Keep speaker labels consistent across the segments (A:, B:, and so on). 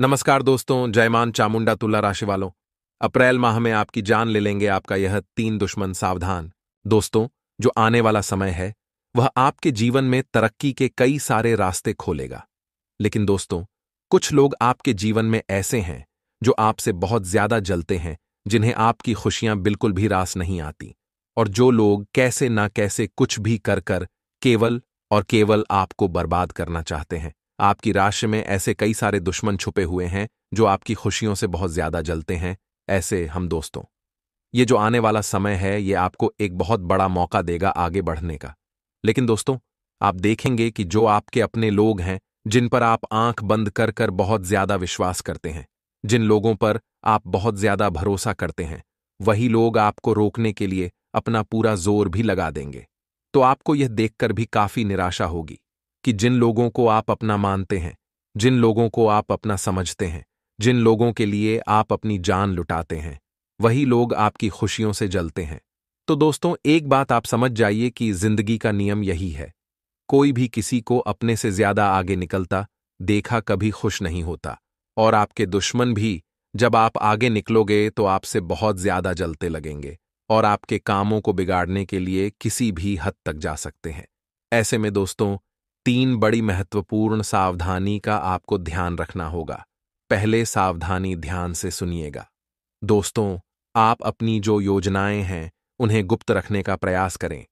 A: नमस्कार दोस्तों जयमान चामुंडा तुला राशि वालों अप्रैल माह में आपकी जान ले लेंगे आपका यह तीन दुश्मन सावधान दोस्तों जो आने वाला समय है वह आपके जीवन में तरक्की के कई सारे रास्ते खोलेगा लेकिन दोस्तों कुछ लोग आपके जीवन में ऐसे हैं जो आपसे बहुत ज्यादा जलते हैं जिन्हें आपकी खुशियां बिल्कुल भी रास नहीं आती और जो लोग कैसे ना कैसे कुछ भी कर कर केवल और केवल आपको बर्बाद करना चाहते हैं आपकी राशि में ऐसे कई सारे दुश्मन छुपे हुए हैं जो आपकी खुशियों से बहुत ज्यादा जलते हैं ऐसे हम दोस्तों ये जो आने वाला समय है ये आपको एक बहुत बड़ा मौका देगा आगे बढ़ने का लेकिन दोस्तों आप देखेंगे कि जो आपके अपने लोग हैं जिन पर आप आंख बंद कर कर बहुत ज्यादा विश्वास करते हैं जिन लोगों पर आप बहुत ज्यादा भरोसा करते हैं वही लोग आपको रोकने के लिए अपना पूरा जोर भी लगा देंगे तो आपको यह देखकर भी काफी निराशा होगी कि जिन लोगों को आप अपना मानते हैं जिन लोगों को आप अपना समझते हैं जिन लोगों के लिए आप अपनी जान लुटाते हैं वही लोग आपकी खुशियों से जलते हैं तो दोस्तों एक बात आप समझ जाइए कि जिंदगी का नियम यही है कोई भी किसी को अपने से ज्यादा आगे निकलता देखा कभी खुश नहीं होता और आपके दुश्मन भी जब आप आगे निकलोगे तो आपसे बहुत ज्यादा जलते लगेंगे और आपके कामों को बिगाड़ने के लिए किसी भी हद तक जा सकते हैं ऐसे में दोस्तों तीन बड़ी महत्वपूर्ण सावधानी का आपको ध्यान रखना होगा पहले सावधानी ध्यान से सुनिएगा दोस्तों आप अपनी जो योजनाएं हैं उन्हें गुप्त रखने का प्रयास करें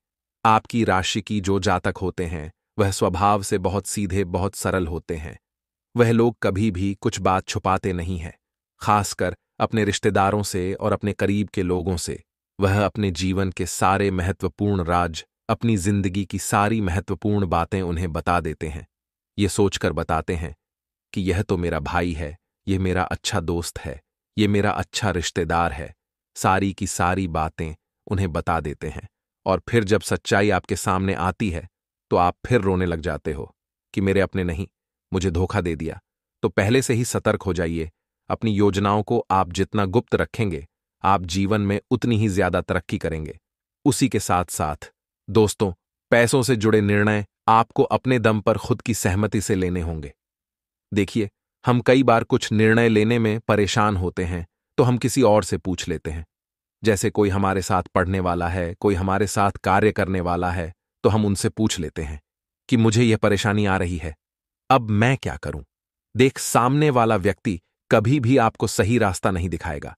A: आपकी राशि की जो जातक होते हैं वह स्वभाव से बहुत सीधे बहुत सरल होते हैं वह लोग कभी भी कुछ बात छुपाते नहीं हैं खासकर अपने रिश्तेदारों से और अपने करीब के लोगों से वह अपने जीवन के सारे महत्वपूर्ण राज अपनी जिंदगी की सारी महत्वपूर्ण बातें उन्हें बता देते हैं ये सोचकर बताते हैं कि यह तो मेरा भाई है ये मेरा अच्छा दोस्त है ये मेरा अच्छा रिश्तेदार है सारी की सारी बातें उन्हें बता देते हैं और फिर जब सच्चाई आपके सामने आती है तो आप फिर रोने लग जाते हो कि मेरे अपने नहीं मुझे धोखा दे दिया तो पहले से ही सतर्क हो जाइए अपनी योजनाओं को आप जितना गुप्त रखेंगे आप जीवन में उतनी ही ज्यादा तरक्की करेंगे उसी के साथ साथ दोस्तों पैसों से जुड़े निर्णय आपको अपने दम पर खुद की सहमति से लेने होंगे देखिए हम कई बार कुछ निर्णय लेने में परेशान होते हैं तो हम किसी और से पूछ लेते हैं जैसे कोई हमारे साथ पढ़ने वाला है कोई हमारे साथ कार्य करने वाला है तो हम उनसे पूछ लेते हैं कि मुझे यह परेशानी आ रही है अब मैं क्या करूं देख सामने वाला व्यक्ति कभी भी आपको सही रास्ता नहीं दिखाएगा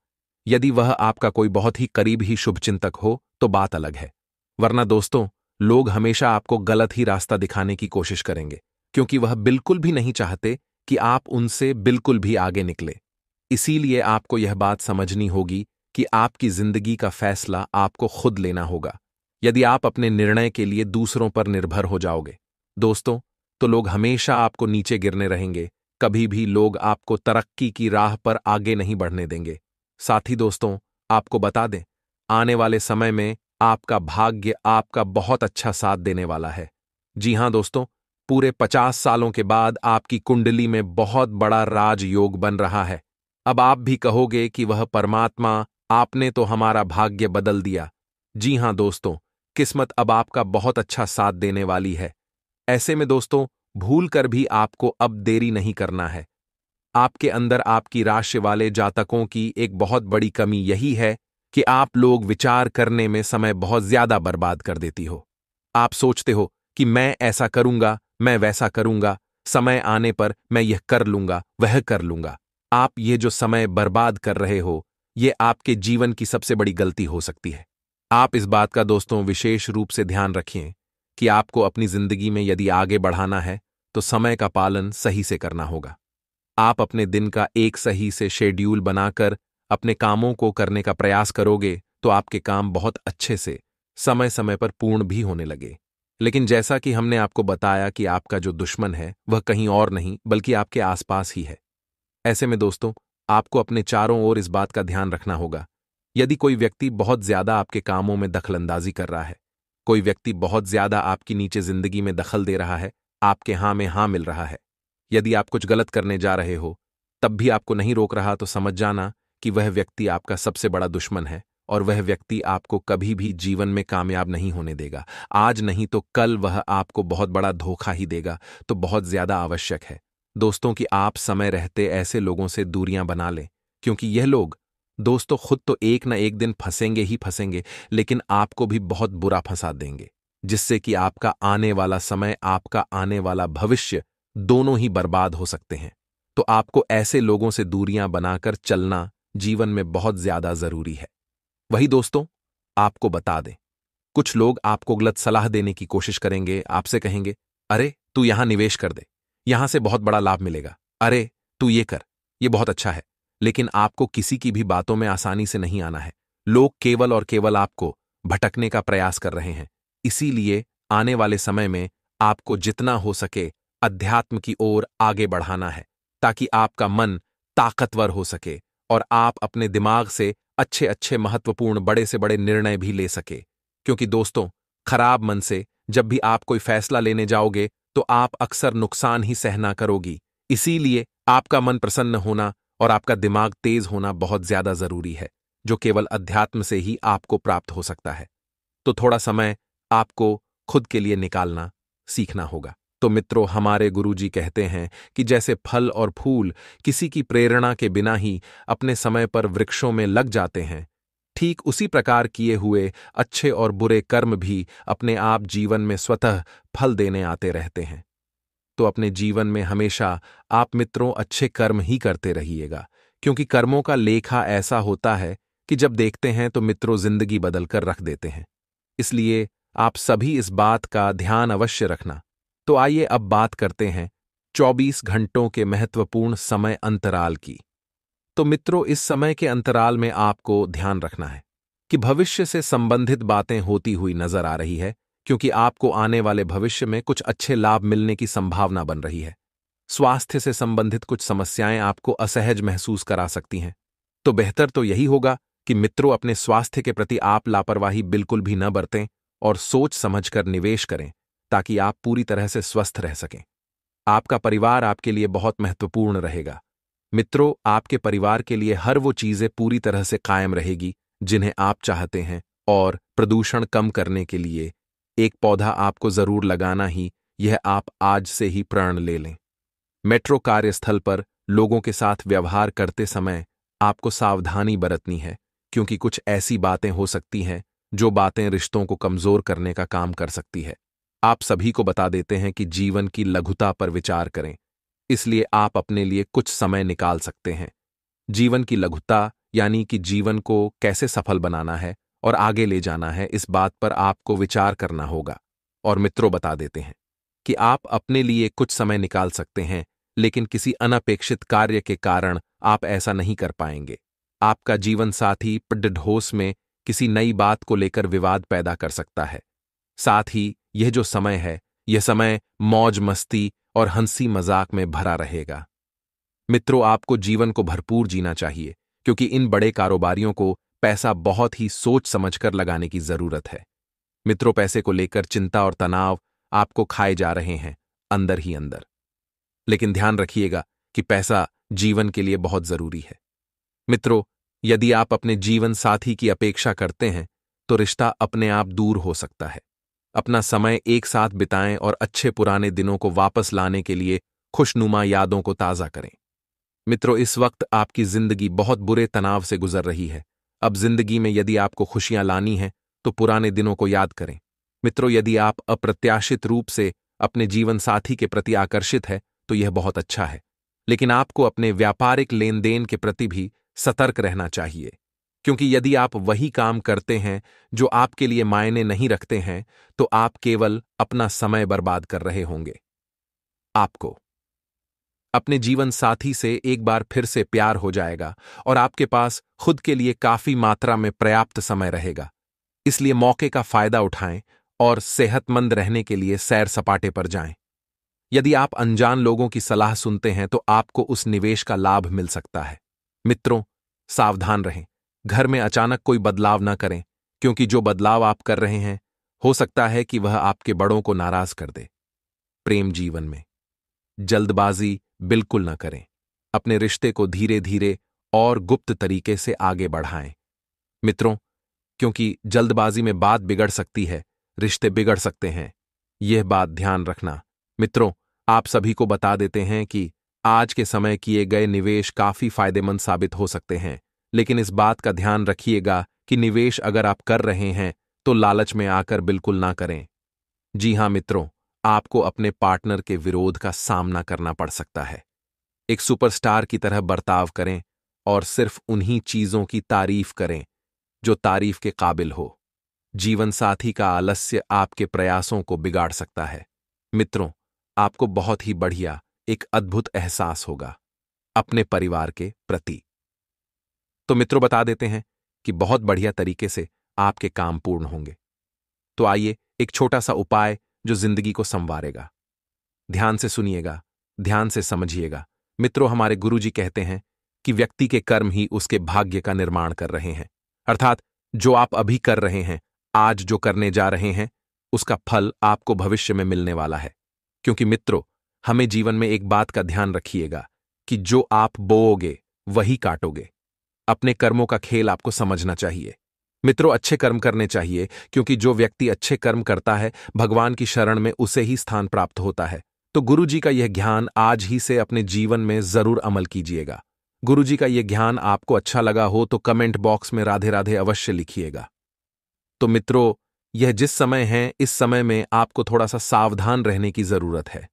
A: यदि वह आपका कोई बहुत ही करीब ही शुभचिंतक हो तो बात अलग है वरना दोस्तों लोग हमेशा आपको गलत ही रास्ता दिखाने की कोशिश करेंगे क्योंकि वह बिल्कुल भी नहीं चाहते कि आप उनसे बिल्कुल भी आगे निकले इसीलिए आपको यह बात समझनी होगी कि आपकी जिंदगी का फैसला आपको खुद लेना होगा यदि आप अपने निर्णय के लिए दूसरों पर निर्भर हो जाओगे दोस्तों तो लोग हमेशा आपको नीचे गिरने रहेंगे कभी भी लोग आपको तरक्की की राह पर आगे नहीं बढ़ने देंगे साथ ही दोस्तों आपको बता दें आने वाले समय में आपका भाग्य आपका बहुत अच्छा साथ देने वाला है जी हां दोस्तों पूरे पचास सालों के बाद आपकी कुंडली में बहुत बड़ा राजयोग बन रहा है अब आप भी कहोगे कि वह परमात्मा आपने तो हमारा भाग्य बदल दिया जी हां दोस्तों किस्मत अब आपका बहुत अच्छा साथ देने वाली है ऐसे में दोस्तों भूल कर भी आपको अब देरी नहीं करना है आपके अंदर आपकी राशि वाले जातकों की एक बहुत बड़ी कमी यही है कि आप लोग विचार करने में समय बहुत ज्यादा बर्बाद कर देती हो आप सोचते हो कि मैं ऐसा करूंगा मैं वैसा करूंगा समय आने पर मैं यह कर लूंगा वह कर लूंगा आप ये जो समय बर्बाद कर रहे हो ये आपके जीवन की सबसे बड़ी गलती हो सकती है आप इस बात का दोस्तों विशेष रूप से ध्यान रखिए कि आपको अपनी जिंदगी में यदि आगे बढ़ाना है तो समय का पालन सही से करना होगा आप अपने दिन का एक सही से शेड्यूल बनाकर अपने कामों को करने का प्रयास करोगे तो आपके काम बहुत अच्छे से समय समय पर पूर्ण भी होने लगे लेकिन जैसा कि हमने आपको बताया कि आपका जो दुश्मन है वह कहीं और नहीं बल्कि आपके आसपास ही है ऐसे में दोस्तों आपको अपने चारों ओर इस बात का ध्यान रखना होगा यदि कोई व्यक्ति बहुत ज्यादा आपके कामों में दखलंदाजी कर रहा है कोई व्यक्ति बहुत ज्यादा आपकी नीचे जिंदगी में दखल दे रहा है आपके हां में हां मिल रहा है यदि आप कुछ गलत करने जा रहे हो तब भी आपको नहीं रोक रहा तो समझ जाना कि वह व्यक्ति आपका सबसे बड़ा दुश्मन है और वह व्यक्ति आपको कभी भी जीवन में कामयाब नहीं होने देगा आज नहीं तो कल वह आपको बहुत बड़ा धोखा ही देगा तो बहुत ज्यादा आवश्यक है दोस्तों कि आप समय रहते ऐसे लोगों से दूरियां बना लें क्योंकि यह लोग दोस्तों खुद तो एक न एक दिन फंसेंगे ही फंसेंगे लेकिन आपको भी बहुत बुरा फंसा देंगे जिससे कि आपका आने वाला समय आपका आने वाला भविष्य दोनों ही बर्बाद हो सकते हैं तो आपको ऐसे लोगों से दूरियां बनाकर चलना जीवन में बहुत ज्यादा जरूरी है वही दोस्तों आपको बता दें कुछ लोग आपको गलत सलाह देने की कोशिश करेंगे आपसे कहेंगे अरे तू यहां निवेश कर दे यहां से बहुत बड़ा लाभ मिलेगा अरे तू ये कर ये बहुत अच्छा है लेकिन आपको किसी की भी बातों में आसानी से नहीं आना है लोग केवल और केवल आपको भटकने का प्रयास कर रहे हैं इसीलिए आने वाले समय में आपको जितना हो सके अध्यात्म की ओर आगे बढ़ाना है ताकि आपका मन ताकतवर हो सके और आप अपने दिमाग से अच्छे अच्छे महत्वपूर्ण बड़े से बड़े निर्णय भी ले सके क्योंकि दोस्तों खराब मन से जब भी आप कोई फैसला लेने जाओगे तो आप अक्सर नुकसान ही सहना करोगी इसीलिए आपका मन प्रसन्न होना और आपका दिमाग तेज होना बहुत ज्यादा जरूरी है जो केवल अध्यात्म से ही आपको प्राप्त हो सकता है तो थोड़ा समय आपको खुद के लिए निकालना सीखना होगा तो मित्रों हमारे गुरुजी कहते हैं कि जैसे फल और फूल किसी की प्रेरणा के बिना ही अपने समय पर वृक्षों में लग जाते हैं ठीक उसी प्रकार किए हुए अच्छे और बुरे कर्म भी अपने आप जीवन में स्वतः फल देने आते रहते हैं तो अपने जीवन में हमेशा आप मित्रों अच्छे कर्म ही करते रहिएगा क्योंकि कर्मों का लेखा ऐसा होता है कि जब देखते हैं तो मित्रों जिंदगी बदलकर रख देते हैं इसलिए आप सभी इस बात का ध्यान अवश्य रखना तो आइए अब बात करते हैं 24 घंटों के महत्वपूर्ण समय अंतराल की तो मित्रों इस समय के अंतराल में आपको ध्यान रखना है कि भविष्य से संबंधित बातें होती हुई नजर आ रही है क्योंकि आपको आने वाले भविष्य में कुछ अच्छे लाभ मिलने की संभावना बन रही है स्वास्थ्य से संबंधित कुछ समस्याएं आपको असहज महसूस करा सकती हैं तो बेहतर तो यही होगा कि मित्रों अपने स्वास्थ्य के प्रति आप लापरवाही बिल्कुल भी न बरतें और सोच समझकर निवेश करें ताकि आप पूरी तरह से स्वस्थ रह सकें आपका परिवार आपके लिए बहुत महत्वपूर्ण रहेगा मित्रों आपके परिवार के लिए हर वो चीज़ें पूरी तरह से कायम रहेगी जिन्हें आप चाहते हैं और प्रदूषण कम करने के लिए एक पौधा आपको जरूर लगाना ही यह आप आज से ही प्रण ले लें मेट्रो कार्यस्थल पर लोगों के साथ व्यवहार करते समय आपको सावधानी बरतनी है क्योंकि कुछ ऐसी बातें हो सकती हैं जो बातें रिश्तों को कमजोर करने का काम कर सकती है आप सभी को बता देते हैं कि जीवन की लघुता पर विचार करें इसलिए आप अपने लिए कुछ समय निकाल सकते हैं जीवन की लघुता यानी कि जीवन को कैसे सफल बनाना है और आगे ले जाना है इस बात पर आपको विचार करना होगा और मित्रों बता देते हैं कि आप अपने लिए कुछ समय निकाल सकते हैं लेकिन किसी अनपेक्षित कार्य के कारण आप ऐसा नहीं कर पाएंगे आपका जीवन साथी पिडढोस में किसी नई बात को लेकर विवाद पैदा कर सकता है साथ ही यह जो समय है यह समय मौज मस्ती और हंसी मजाक में भरा रहेगा मित्रों आपको जीवन को भरपूर जीना चाहिए क्योंकि इन बड़े कारोबारियों को पैसा बहुत ही सोच समझकर लगाने की जरूरत है मित्रों पैसे को लेकर चिंता और तनाव आपको खाए जा रहे हैं अंदर ही अंदर लेकिन ध्यान रखिएगा कि पैसा जीवन के लिए बहुत जरूरी है मित्रों यदि आप अपने जीवन साथी की अपेक्षा करते हैं तो रिश्ता अपने आप दूर हो सकता है अपना समय एक साथ बिताएं और अच्छे पुराने दिनों को वापस लाने के लिए खुशनुमा यादों को ताज़ा करें मित्रों इस वक्त आपकी जिंदगी बहुत बुरे तनाव से गुजर रही है अब जिंदगी में यदि आपको खुशियां लानी हैं तो पुराने दिनों को याद करें मित्रों यदि आप अप्रत्याशित रूप से अपने जीवन साथी के प्रति आकर्षित है तो यह बहुत अच्छा है लेकिन आपको अपने व्यापारिक लेन देन के प्रति भी सतर्क रहना चाहिए क्योंकि यदि आप वही काम करते हैं जो आपके लिए मायने नहीं रखते हैं तो आप केवल अपना समय बर्बाद कर रहे होंगे आपको अपने जीवन साथी से एक बार फिर से प्यार हो जाएगा और आपके पास खुद के लिए काफी मात्रा में पर्याप्त समय रहेगा इसलिए मौके का फायदा उठाएं और सेहतमंद रहने के लिए सैर सपाटे पर जाएं। यदि आप अनजान लोगों की सलाह सुनते हैं तो आपको उस निवेश का लाभ मिल सकता है मित्रों सावधान रहें घर में अचानक कोई बदलाव ना करें क्योंकि जो बदलाव आप कर रहे हैं हो सकता है कि वह आपके बड़ों को नाराज कर दे प्रेम जीवन में जल्दबाजी बिल्कुल ना करें अपने रिश्ते को धीरे धीरे और गुप्त तरीके से आगे बढ़ाएं मित्रों क्योंकि जल्दबाजी में बात बिगड़ सकती है रिश्ते बिगड़ सकते हैं यह बात ध्यान रखना मित्रों आप सभी को बता देते हैं कि आज के समय किए गए निवेश काफी फायदेमंद साबित हो सकते हैं लेकिन इस बात का ध्यान रखिएगा कि निवेश अगर आप कर रहे हैं तो लालच में आकर बिल्कुल ना करें जी हां मित्रों आपको अपने पार्टनर के विरोध का सामना करना पड़ सकता है एक सुपरस्टार की तरह बर्ताव करें और सिर्फ उन्हीं चीजों की तारीफ करें जो तारीफ के काबिल हो जीवन साथी का आलस्य आपके प्रयासों को बिगाड़ सकता है मित्रों आपको बहुत ही बढ़िया एक अद्भुत एहसास होगा अपने परिवार के प्रति तो मित्रों बता देते हैं कि बहुत बढ़िया तरीके से आपके काम पूर्ण होंगे तो आइए एक छोटा सा उपाय जो जिंदगी को संवारेगा ध्यान से सुनिएगा ध्यान से समझिएगा मित्रों हमारे जी कहते हैं कि व्यक्ति के कर्म ही उसके भाग्य का निर्माण कर रहे हैं अर्थात जो आप अभी कर रहे हैं आज जो करने जा रहे हैं उसका फल आपको भविष्य में मिलने वाला है क्योंकि मित्रों हमें जीवन में एक बात का ध्यान रखिएगा कि जो आप बोओगे वही काटोगे अपने कर्मों का खेल आपको समझना चाहिए मित्रों अच्छे कर्म करने चाहिए क्योंकि जो व्यक्ति अच्छे कर्म करता है भगवान की शरण में उसे ही स्थान प्राप्त होता है तो गुरु जी का यह ज्ञान आज ही से अपने जीवन में जरूर अमल कीजिएगा गुरु जी का यह ज्ञान आपको अच्छा लगा हो तो कमेंट बॉक्स में राधे राधे अवश्य लिखिएगा तो मित्रों यह जिस समय है इस समय में आपको थोड़ा सा सावधान रहने की जरूरत है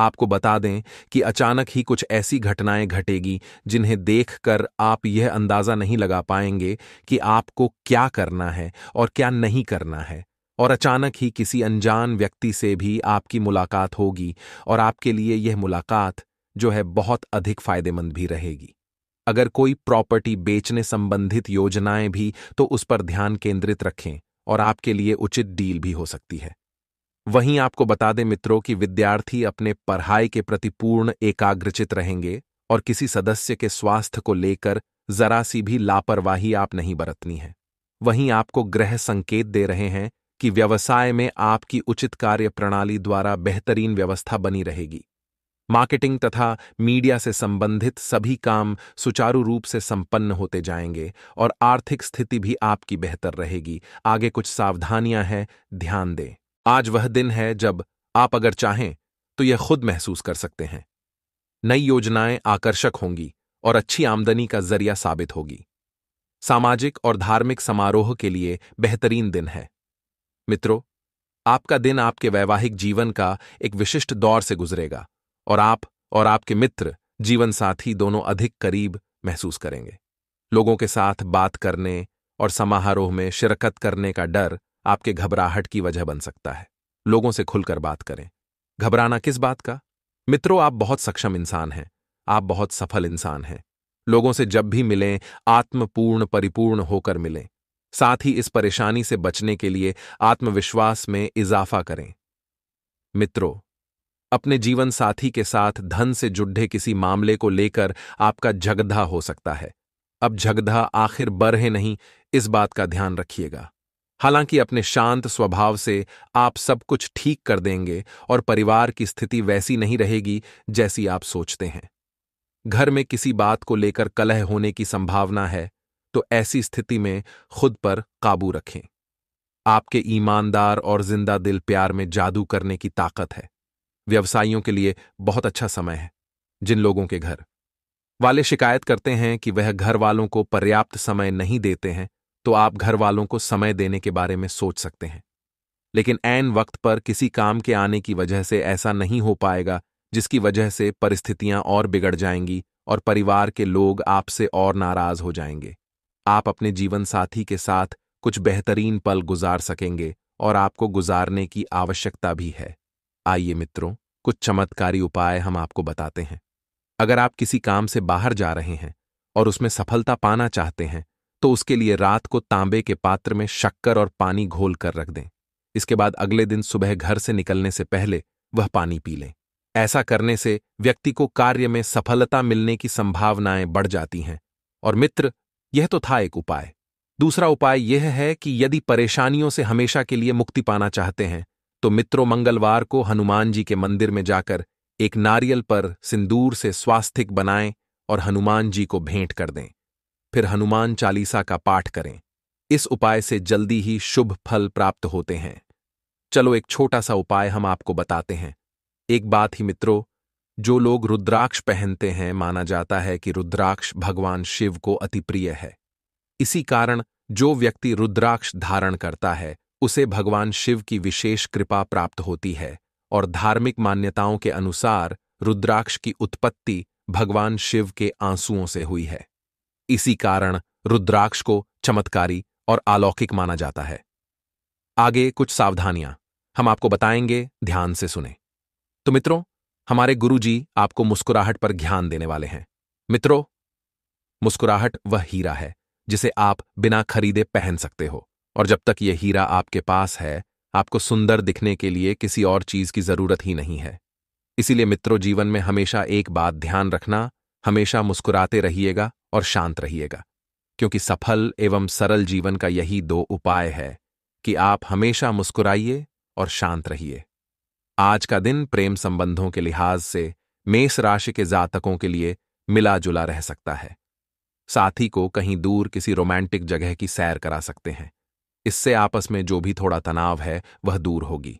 A: आपको बता दें कि अचानक ही कुछ ऐसी घटनाएं घटेगी जिन्हें देखकर आप यह अंदाज़ा नहीं लगा पाएंगे कि आपको क्या करना है और क्या नहीं करना है और अचानक ही किसी अनजान व्यक्ति से भी आपकी मुलाकात होगी और आपके लिए यह मुलाकात जो है बहुत अधिक फायदेमंद भी रहेगी अगर कोई प्रॉपर्टी बेचने संबंधित योजनाएं भी तो उस पर ध्यान केंद्रित रखें और आपके लिए उचित डील भी हो सकती है वहीं आपको बता दें मित्रों कि विद्यार्थी अपने पढ़ाई के प्रति पूर्ण एकाग्रचित रहेंगे और किसी सदस्य के स्वास्थ्य को लेकर जरा सी भी लापरवाही आप नहीं बरतनी है वहीं आपको ग्रह संकेत दे रहे हैं कि व्यवसाय में आपकी उचित कार्य प्रणाली द्वारा बेहतरीन व्यवस्था बनी रहेगी मार्केटिंग तथा मीडिया से संबंधित सभी काम सुचारू रूप से संपन्न होते जाएंगे और आर्थिक स्थिति भी आपकी बेहतर रहेगी आगे कुछ सावधानियां हैं ध्यान दें आज वह दिन है जब आप अगर चाहें तो यह खुद महसूस कर सकते हैं नई योजनाएं आकर्षक होंगी और अच्छी आमदनी का जरिया साबित होगी सामाजिक और धार्मिक समारोह के लिए बेहतरीन दिन है मित्रों आपका दिन आपके वैवाहिक जीवन का एक विशिष्ट दौर से गुजरेगा और आप और आपके मित्र जीवन साथी दोनों अधिक करीब महसूस करेंगे लोगों के साथ बात करने और समारोह में शिरकत करने का डर आपके घबराहट की वजह बन सकता है लोगों से खुलकर बात करें घबराना किस बात का मित्रों आप बहुत सक्षम इंसान हैं आप बहुत सफल इंसान हैं लोगों से जब भी मिलें आत्मपूर्ण परिपूर्ण होकर मिलें साथ ही इस परेशानी से बचने के लिए आत्मविश्वास में इजाफा करें मित्रों अपने जीवन साथी के साथ धन से जुड़े किसी मामले को लेकर आपका झगधा हो सकता है अब झगधा आखिर बर है नहीं इस बात का ध्यान रखिएगा हालांकि अपने शांत स्वभाव से आप सब कुछ ठीक कर देंगे और परिवार की स्थिति वैसी नहीं रहेगी जैसी आप सोचते हैं घर में किसी बात को लेकर कलह होने की संभावना है तो ऐसी स्थिति में खुद पर काबू रखें आपके ईमानदार और जिंदा दिल प्यार में जादू करने की ताकत है व्यवसायियों के लिए बहुत अच्छा समय है जिन लोगों के घर वाले शिकायत करते हैं कि वह घर वालों को पर्याप्त समय नहीं देते हैं तो आप घर वालों को समय देने के बारे में सोच सकते हैं लेकिन ऐन वक्त पर किसी काम के आने की वजह से ऐसा नहीं हो पाएगा जिसकी वजह से परिस्थितियां और बिगड़ जाएंगी और परिवार के लोग आपसे और नाराज हो जाएंगे आप अपने जीवन साथी के साथ कुछ बेहतरीन पल गुजार सकेंगे और आपको गुजारने की आवश्यकता भी है आइए मित्रों कुछ चमत्कारी उपाय हम आपको बताते हैं अगर आप किसी काम से बाहर जा रहे हैं और उसमें सफलता पाना चाहते हैं तो उसके लिए रात को तांबे के पात्र में शक्कर और पानी घोल कर रख दें इसके बाद अगले दिन सुबह घर से निकलने से पहले वह पानी पी लें ऐसा करने से व्यक्ति को कार्य में सफलता मिलने की संभावनाएं बढ़ जाती हैं और मित्र यह तो था एक उपाय दूसरा उपाय यह है कि यदि परेशानियों से हमेशा के लिए मुक्ति पाना चाहते हैं तो मित्रों मंगलवार को हनुमान जी के मंदिर में जाकर एक नारियल पर सिंदूर से स्वास्थिक बनाएं और हनुमान जी को भेंट कर दें फिर हनुमान चालीसा का पाठ करें इस उपाय से जल्दी ही शुभ फल प्राप्त होते हैं चलो एक छोटा सा उपाय हम आपको बताते हैं एक बात ही मित्रों जो लोग रुद्राक्ष पहनते हैं माना जाता है कि रुद्राक्ष भगवान शिव को अति प्रिय है इसी कारण जो व्यक्ति रुद्राक्ष धारण करता है उसे भगवान शिव की विशेष कृपा प्राप्त होती है और धार्मिक मान्यताओं के अनुसार रुद्राक्ष की उत्पत्ति भगवान शिव के आंसुओं से हुई है इसी कारण रुद्राक्ष को चमत्कारी और अलौकिक माना जाता है आगे कुछ सावधानियां हम आपको बताएंगे ध्यान से सुने तो मित्रों हमारे गुरुजी आपको मुस्कुराहट पर ध्यान देने वाले हैं मित्रों मुस्कुराहट वह हीरा है जिसे आप बिना खरीदे पहन सकते हो और जब तक यह हीरा आपके पास है आपको सुंदर दिखने के लिए किसी और चीज की जरूरत ही नहीं है इसीलिए मित्रों जीवन में हमेशा एक बात ध्यान रखना हमेशा मुस्कुराते रहिएगा और शांत रहिएगा क्योंकि सफल एवं सरल जीवन का यही दो उपाय है कि आप हमेशा मुस्कुराइए और शांत रहिए आज का दिन प्रेम संबंधों के लिहाज से मेष राशि के जातकों के लिए मिला जुला रह सकता है साथी को कहीं दूर किसी रोमांटिक जगह की सैर करा सकते हैं इससे आपस में जो भी थोड़ा तनाव है वह दूर होगी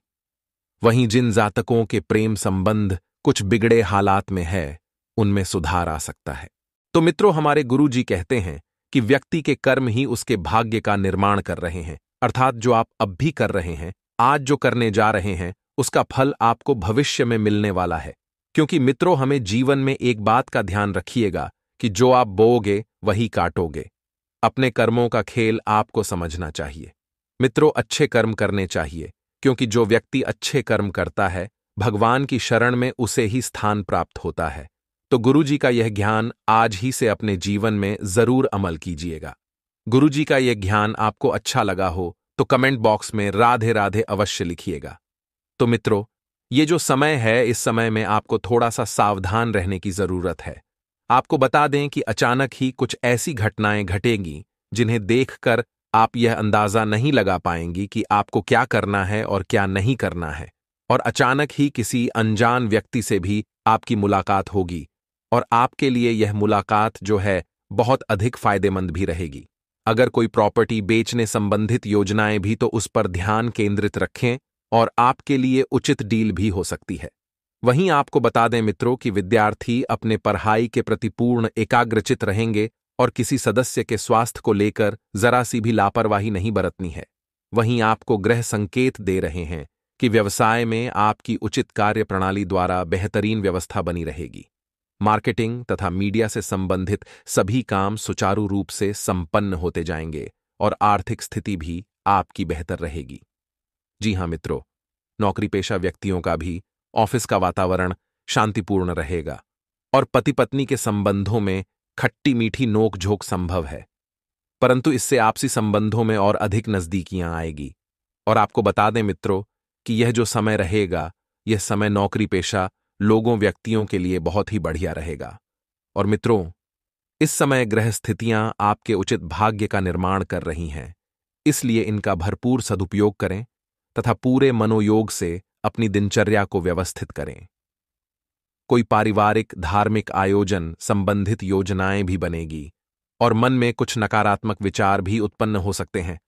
A: वहीं जिन जातकों के प्रेम संबंध कुछ बिगड़े हालात में है उनमें सुधार आ सकता है तो मित्रों हमारे गुरु जी कहते हैं कि व्यक्ति के कर्म ही उसके भाग्य का निर्माण कर रहे हैं अर्थात जो आप अब भी कर रहे हैं आज जो करने जा रहे हैं उसका फल आपको भविष्य में मिलने वाला है क्योंकि मित्रों हमें जीवन में एक बात का ध्यान रखिएगा कि जो आप बोओगे वही काटोगे अपने कर्मों का खेल आपको समझना चाहिए मित्रों अच्छे कर्म करने चाहिए क्योंकि जो व्यक्ति अच्छे कर्म करता है भगवान की शरण में उसे ही स्थान प्राप्त होता है तो गुरुजी का यह ज्ञान आज ही से अपने जीवन में जरूर अमल कीजिएगा गुरुजी का यह ज्ञान आपको अच्छा लगा हो तो कमेंट बॉक्स में राधे राधे अवश्य लिखिएगा तो मित्रों ये जो समय है इस समय में आपको थोड़ा सा सावधान रहने की जरूरत है आपको बता दें कि अचानक ही कुछ ऐसी घटनाएं घटेंगी जिन्हें देखकर आप यह अंदाजा नहीं लगा पाएंगी कि आपको क्या करना है और क्या नहीं करना है और अचानक ही किसी अनजान व्यक्ति से भी आपकी मुलाकात होगी और आपके लिए यह मुलाकात जो है बहुत अधिक फायदेमंद भी रहेगी अगर कोई प्रॉपर्टी बेचने संबंधित योजनाएं भी तो उस पर ध्यान केंद्रित रखें और आपके लिए उचित डील भी हो सकती है वहीं आपको बता दें मित्रों कि विद्यार्थी अपने पढ़ाई के प्रति पूर्ण एकाग्रचित रहेंगे और किसी सदस्य के स्वास्थ्य को लेकर जरा सी भी लापरवाही नहीं बरतनी है वहीं आपको ग्रह संकेत दे रहे हैं कि व्यवसाय में आपकी उचित कार्य प्रणाली द्वारा बेहतरीन व्यवस्था बनी रहेगी मार्केटिंग तथा मीडिया से संबंधित सभी काम सुचारू रूप से संपन्न होते जाएंगे और आर्थिक स्थिति भी आपकी बेहतर रहेगी जी हां मित्रों नौकरी पेशा व्यक्तियों का भी ऑफिस का वातावरण शांतिपूर्ण रहेगा और पति पत्नी के संबंधों में खट्टी मीठी नोक झोंक संभव है परंतु इससे आपसी संबंधों में और अधिक नजदीकियां आएगी और आपको बता दें मित्रों कि यह जो समय रहेगा यह समय नौकरी पेशा लोगों व्यक्तियों के लिए बहुत ही बढ़िया रहेगा और मित्रों इस समय ग्रह स्थितियां आपके उचित भाग्य का निर्माण कर रही हैं इसलिए इनका भरपूर सदुपयोग करें तथा पूरे मनोयोग से अपनी दिनचर्या को व्यवस्थित करें कोई पारिवारिक धार्मिक आयोजन संबंधित योजनाएं भी बनेगी और मन में कुछ नकारात्मक विचार भी उत्पन्न हो सकते हैं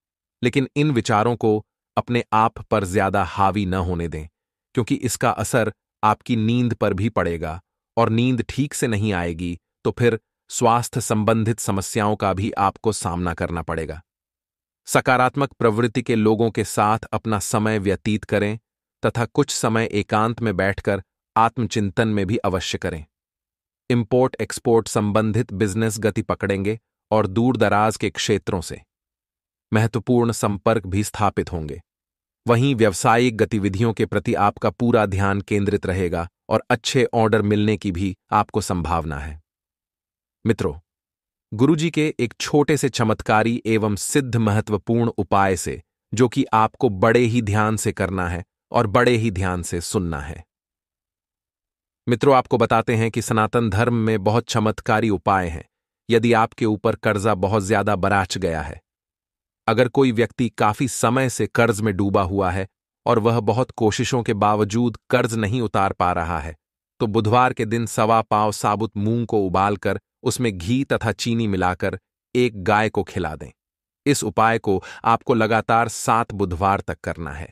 A: लेकिन इन विचारों को अपने आप पर ज्यादा हावी न होने दें क्योंकि इसका असर आपकी नींद पर भी पड़ेगा और नींद ठीक से नहीं आएगी तो फिर स्वास्थ्य संबंधित समस्याओं का भी आपको सामना करना पड़ेगा सकारात्मक प्रवृत्ति के लोगों के साथ अपना समय व्यतीत करें तथा कुछ समय एकांत में बैठकर आत्मचिंतन में भी अवश्य करें इंपोर्ट एक्सपोर्ट संबंधित बिजनेस गति पकड़ेंगे और दूर दराज के क्षेत्रों से महत्वपूर्ण संपर्क भी स्थापित होंगे वहीं व्यावसायिक गतिविधियों के प्रति आपका पूरा ध्यान केंद्रित रहेगा और अच्छे ऑर्डर मिलने की भी आपको संभावना है मित्रों गुरुजी के एक छोटे से चमत्कारी एवं सिद्ध महत्वपूर्ण उपाय से जो कि आपको बड़े ही ध्यान से करना है और बड़े ही ध्यान से सुनना है मित्रों आपको बताते हैं कि सनातन धर्म में बहुत चमत्कारी उपाय हैं यदि आपके ऊपर कर्जा बहुत ज्यादा बराच गया है अगर कोई व्यक्ति काफी समय से कर्ज में डूबा हुआ है और वह बहुत कोशिशों के बावजूद कर्ज नहीं उतार पा रहा है तो बुधवार के दिन सवा पाव साबुत मूंग को उबालकर उसमें घी तथा चीनी मिलाकर एक गाय को खिला दें इस उपाय को आपको लगातार सात बुधवार तक करना है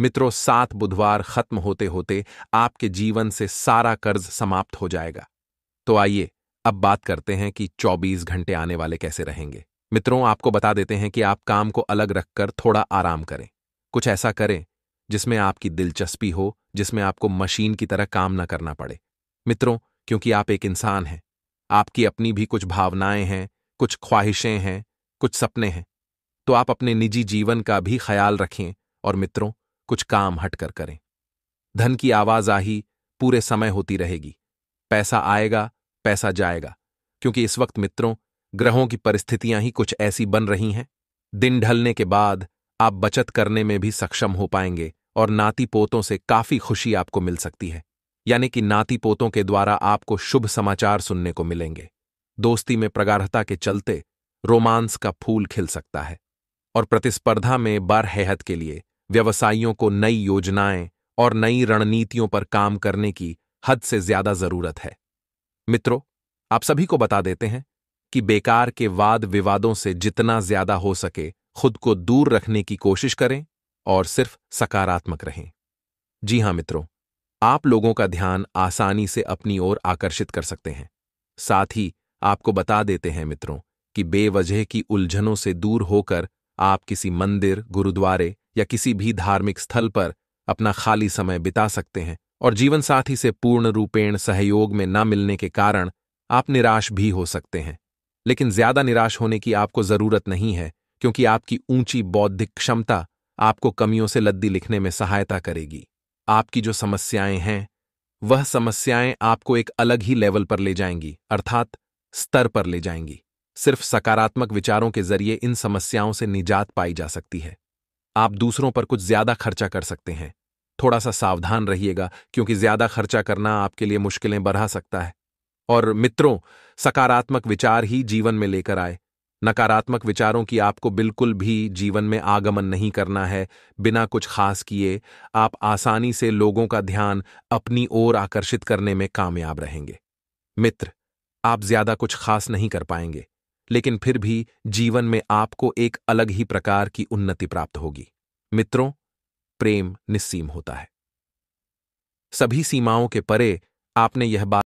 A: मित्रों सात बुधवार खत्म होते होते आपके जीवन से सारा कर्ज समाप्त हो जाएगा तो आइए अब बात करते हैं कि 24 घंटे आने वाले कैसे रहेंगे मित्रों आपको बता देते हैं कि आप काम को अलग रखकर थोड़ा आराम करें कुछ ऐसा करें जिसमें आपकी दिलचस्पी हो जिसमें आपको मशीन की तरह काम न करना पड़े मित्रों क्योंकि आप एक इंसान हैं आपकी अपनी भी कुछ भावनाएं हैं कुछ ख्वाहिशें हैं कुछ सपने हैं तो आप अपने निजी जीवन का भी ख्याल रखें और मित्रों कुछ काम हटकर करें धन की आवाज आही पूरे समय होती रहेगी पैसा आएगा पैसा जाएगा क्योंकि इस वक्त मित्रों ग्रहों की परिस्थितियां ही कुछ ऐसी बन रही हैं दिन ढलने के बाद आप बचत करने में भी सक्षम हो पाएंगे और नाती पोतों से काफी खुशी आपको मिल सकती है यानी कि नाती पोतों के द्वारा आपको शुभ समाचार सुनने को मिलेंगे दोस्ती में प्रगाढ़ता के चलते रोमांस का फूल खिल सकता है और प्रतिस्पर्धा में बरहत के लिए व्यवसायियों को नई योजनाएं और नई रणनीतियों पर काम करने की हद से ज्यादा जरूरत है मित्रों आप सभी को बता देते हैं कि बेकार के वाद विवादों से जितना ज्यादा हो सके खुद को दूर रखने की कोशिश करें और सिर्फ सकारात्मक रहें जी हां मित्रों आप लोगों का ध्यान आसानी से अपनी ओर आकर्षित कर सकते हैं साथ ही आपको बता देते हैं मित्रों कि बेवजह की उलझनों से दूर होकर आप किसी मंदिर गुरुद्वारे या किसी भी धार्मिक स्थल पर अपना खाली समय बिता सकते हैं और जीवन साथी से पूर्ण रूपेण सहयोग में न मिलने के कारण आप निराश भी हो सकते हैं लेकिन ज्यादा निराश होने की आपको जरूरत नहीं है क्योंकि आपकी ऊंची बौद्धिक क्षमता आपको कमियों से लद्दी लिखने में सहायता करेगी आपकी जो समस्याएं हैं वह समस्याएं आपको एक अलग ही लेवल पर ले जाएंगी अर्थात स्तर पर ले जाएंगी सिर्फ सकारात्मक विचारों के जरिए इन समस्याओं से निजात पाई जा सकती है आप दूसरों पर कुछ ज्यादा खर्चा कर सकते हैं थोड़ा सा सावधान रहिएगा क्योंकि ज्यादा खर्चा करना आपके लिए मुश्किलें बढ़ा सकता है और मित्रों सकारात्मक विचार ही जीवन में लेकर आए नकारात्मक विचारों की आपको बिल्कुल भी जीवन में आगमन नहीं करना है बिना कुछ खास किए आप आसानी से लोगों का ध्यान अपनी ओर आकर्षित करने में कामयाब रहेंगे मित्र आप ज्यादा कुछ खास नहीं कर पाएंगे लेकिन फिर भी जीवन में आपको एक अलग ही प्रकार की उन्नति प्राप्त होगी मित्रों प्रेम निस्सीम होता है सभी सीमाओं के परे आपने यह बात